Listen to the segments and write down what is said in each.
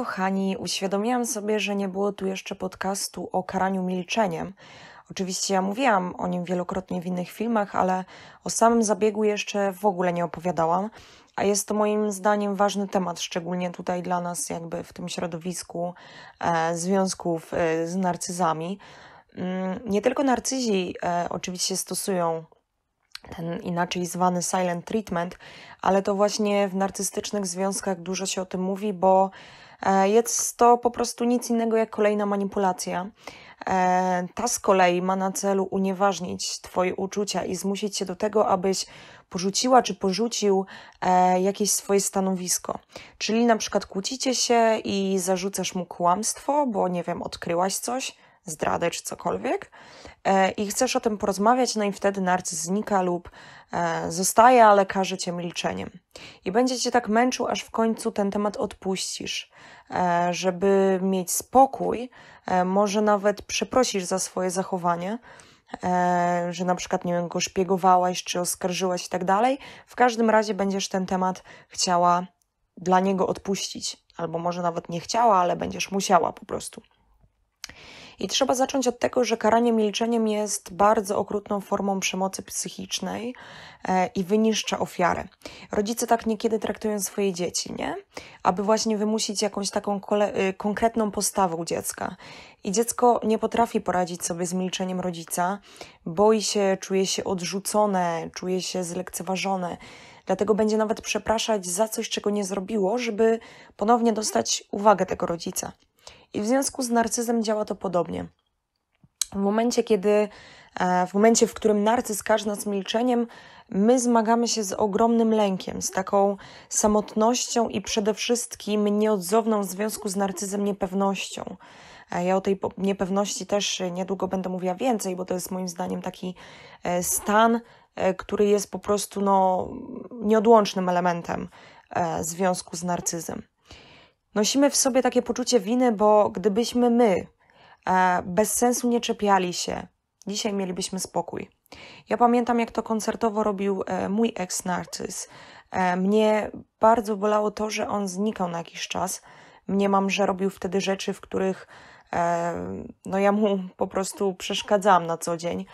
Kochani, uświadomiłam sobie, że nie było tu jeszcze podcastu o karaniu milczeniem. Oczywiście ja mówiłam o nim wielokrotnie w innych filmach, ale o samym zabiegu jeszcze w ogóle nie opowiadałam, a jest to moim zdaniem ważny temat, szczególnie tutaj dla nas, jakby w tym środowisku e, związków e, z narcyzami. Mm, nie tylko narcyzi e, oczywiście stosują ten inaczej zwany silent treatment, ale to właśnie w narcystycznych związkach dużo się o tym mówi, bo e, jest to po prostu nic innego jak kolejna manipulacja. E, ta z kolei ma na celu unieważnić Twoje uczucia i zmusić się do tego, abyś porzuciła czy porzucił e, jakieś swoje stanowisko. Czyli na przykład kłócicie się i zarzucasz mu kłamstwo, bo nie wiem, odkryłaś coś zdradę czy cokolwiek e, i chcesz o tym porozmawiać, no i wtedy narcyz znika lub e, zostaje, ale każe cię milczeniem. I będzie cię tak męczył, aż w końcu ten temat odpuścisz. E, żeby mieć spokój, może nawet przeprosisz za swoje zachowanie, że na przykład, nie wiem, go szpiegowałaś czy oskarżyłaś i tak dalej. W każdym razie będziesz ten temat chciała dla niego odpuścić. Albo może nawet nie chciała, ale będziesz musiała po prostu. I trzeba zacząć od tego, że karanie milczeniem jest bardzo okrutną formą przemocy psychicznej e, i wyniszcza ofiarę. Rodzice tak niekiedy traktują swoje dzieci, nie? Aby właśnie wymusić jakąś taką y, konkretną postawę u dziecka. I dziecko nie potrafi poradzić sobie z milczeniem rodzica, boi się, czuje się odrzucone, czuje się zlekceważone. Dlatego będzie nawet przepraszać za coś, czego nie zrobiło, żeby ponownie dostać uwagę tego rodzica. I w związku z narcyzem działa to podobnie. W momencie, kiedy, e, w momencie, w którym narcyz każe nas milczeniem, my zmagamy się z ogromnym lękiem, z taką samotnością i przede wszystkim nieodzowną w związku z narcyzem niepewnością. E, ja o tej niepewności też niedługo będę mówiła więcej, bo to jest moim zdaniem taki e, stan, który jest po prostu no, nieodłącznym elementem związku z narcyzem. Nosimy w sobie takie poczucie winy, bo gdybyśmy my e, bez sensu nie czepiali się, dzisiaj mielibyśmy spokój. Ja pamiętam, jak to koncertowo robił e, mój ex narcyz. E, mnie bardzo bolało to, że on znikał na jakiś czas. Mniemam, że robił wtedy rzeczy, w których no ja mu po prostu przeszkadzałam na co dzień.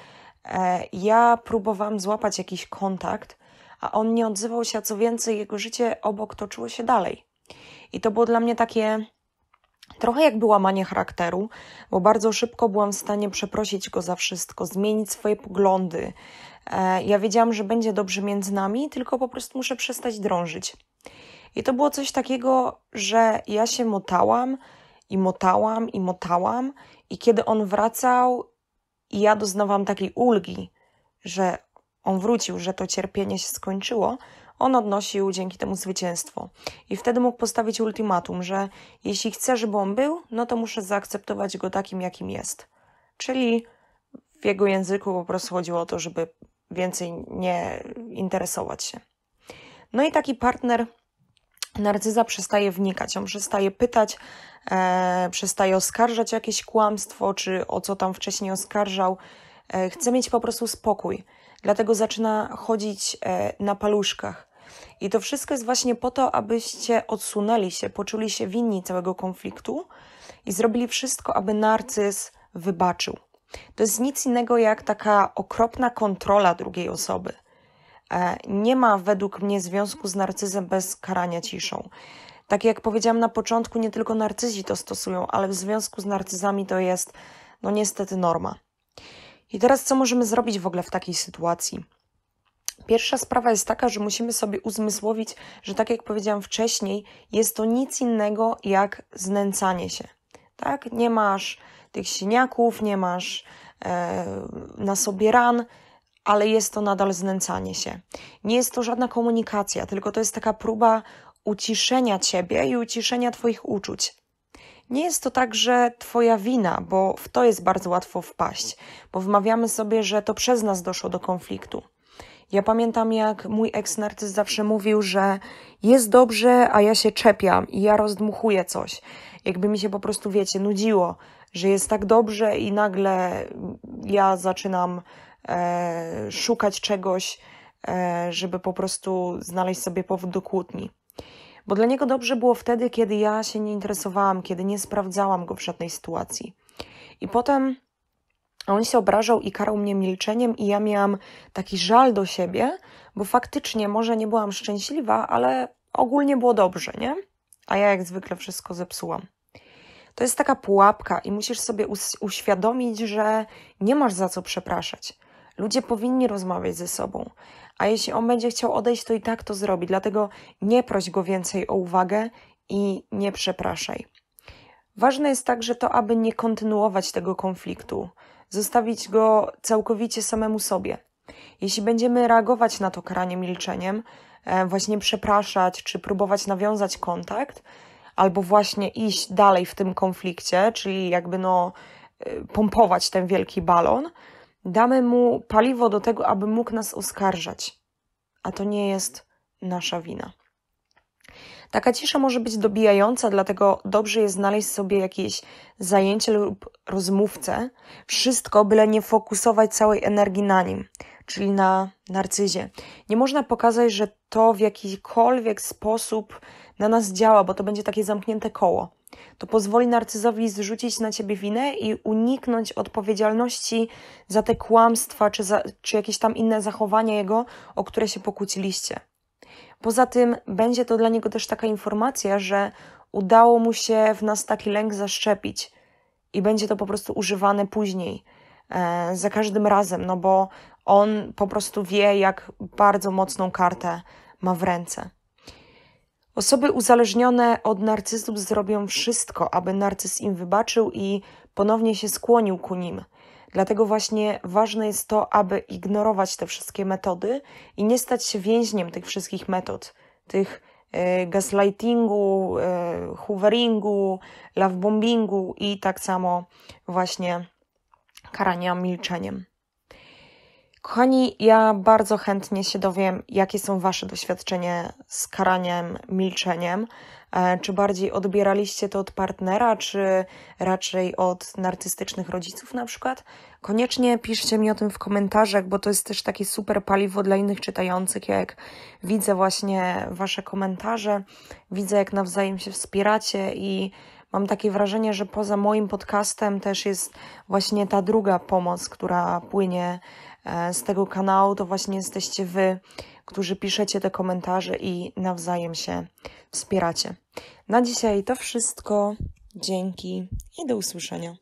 Ja próbowałam złapać jakiś kontakt, a on nie odzywał się, a co więcej, jego życie obok toczyło się dalej. I to było dla mnie takie trochę jakby łamanie charakteru, bo bardzo szybko byłam w stanie przeprosić go za wszystko, zmienić swoje poglądy. E, ja wiedziałam, że będzie dobrze między nami, tylko po prostu muszę przestać drążyć. I to było coś takiego, że ja się motałam i motałam i motałam, i kiedy on wracał, ja doznawałam takiej ulgi, że on wrócił, że to cierpienie się skończyło, on odnosił dzięki temu zwycięstwo. I wtedy mógł postawić ultimatum, że jeśli chce, żeby on był, no to muszę zaakceptować go takim, jakim jest. Czyli w jego języku po prostu chodziło o to, żeby więcej nie interesować się. No i taki partner narcyza przestaje wnikać, on przestaje pytać, e, przestaje oskarżać jakieś kłamstwo, czy o co tam wcześniej oskarżał. E, chce mieć po prostu spokój dlatego zaczyna chodzić e, na paluszkach. I to wszystko jest właśnie po to, abyście odsunęli się, poczuli się winni całego konfliktu i zrobili wszystko, aby narcyz wybaczył. To jest nic innego jak taka okropna kontrola drugiej osoby. E, nie ma według mnie związku z narcyzem bez karania ciszą. Tak jak powiedziałam na początku, nie tylko narcyzi to stosują, ale w związku z narcyzami to jest, no niestety, norma. I teraz co możemy zrobić w ogóle w takiej sytuacji? Pierwsza sprawa jest taka, że musimy sobie uzmysłowić, że tak jak powiedziałam wcześniej, jest to nic innego jak znęcanie się. Tak? Nie masz tych siniaków, nie masz e, na sobie ran, ale jest to nadal znęcanie się. Nie jest to żadna komunikacja, tylko to jest taka próba uciszenia ciebie i uciszenia twoich uczuć. Nie jest to także Twoja wina, bo w to jest bardzo łatwo wpaść, bo wymawiamy sobie, że to przez nas doszło do konfliktu. Ja pamiętam, jak mój eks-narcyz zawsze mówił, że jest dobrze, a ja się czepiam i ja rozdmuchuję coś. Jakby mi się po prostu, wiecie, nudziło, że jest tak dobrze i nagle ja zaczynam e, szukać czegoś, e, żeby po prostu znaleźć sobie powód do kłótni. Bo dla niego dobrze było wtedy, kiedy ja się nie interesowałam, kiedy nie sprawdzałam go w żadnej sytuacji. I potem on się obrażał i karał mnie milczeniem, i ja miałam taki żal do siebie, bo faktycznie może nie byłam szczęśliwa, ale ogólnie było dobrze, nie? A ja jak zwykle wszystko zepsułam. To jest taka pułapka, i musisz sobie uświadomić, że nie masz za co przepraszać Ludzie powinni rozmawiać ze sobą, a jeśli on będzie chciał odejść, to i tak to zrobi, dlatego nie proś go więcej o uwagę i nie przepraszaj. Ważne jest także to, aby nie kontynuować tego konfliktu, zostawić go całkowicie samemu sobie. Jeśli będziemy reagować na to karanie milczeniem, e, właśnie przepraszać czy próbować nawiązać kontakt, albo właśnie iść dalej w tym konflikcie, czyli jakby no e, pompować ten wielki balon, Damy mu paliwo do tego, aby mógł nas oskarżać, a to nie jest nasza wina. Taka cisza może być dobijająca, dlatego dobrze jest znaleźć sobie jakieś zajęcie lub rozmówcę, wszystko byle nie fokusować całej energii na nim, czyli na narcyzie. Nie można pokazać, że to w jakikolwiek sposób na nas działa, bo to będzie takie zamknięte koło. To pozwoli narcyzowi zrzucić na ciebie winę i uniknąć odpowiedzialności za te kłamstwa czy, za, czy jakieś tam inne zachowania jego, o które się pokłóciliście. Poza tym będzie to dla niego też taka informacja, że udało mu się w nas taki lęk zaszczepić i będzie to po prostu używane później, e, za każdym razem, no bo on po prostu wie, jak bardzo mocną kartę ma w ręce. Osoby uzależnione od narcyzów zrobią wszystko, aby narcyz im wybaczył i ponownie się skłonił ku nim. Dlatego właśnie ważne jest to, aby ignorować te wszystkie metody i nie stać się więźniem tych wszystkich metod, tych e, gaslightingu, e, hooveringu, lovebombingu i tak samo właśnie karania milczeniem. Kochani, ja bardzo chętnie się dowiem, jakie są Wasze doświadczenia z karaniem, milczeniem. E, czy bardziej odbieraliście to od partnera, czy raczej od narcystycznych rodziców na przykład? Koniecznie piszcie mi o tym w komentarzach, bo to jest też takie super paliwo dla innych czytających, jak widzę właśnie Wasze komentarze, widzę jak nawzajem się wspieracie i mam takie wrażenie, że poza moim podcastem też jest właśnie ta druga pomoc, która płynie E, z tego kanału, to właśnie jesteście Wy, którzy piszecie te komentarze i nawzajem się wspieracie. Na dzisiaj to wszystko. Dzięki i do usłyszenia.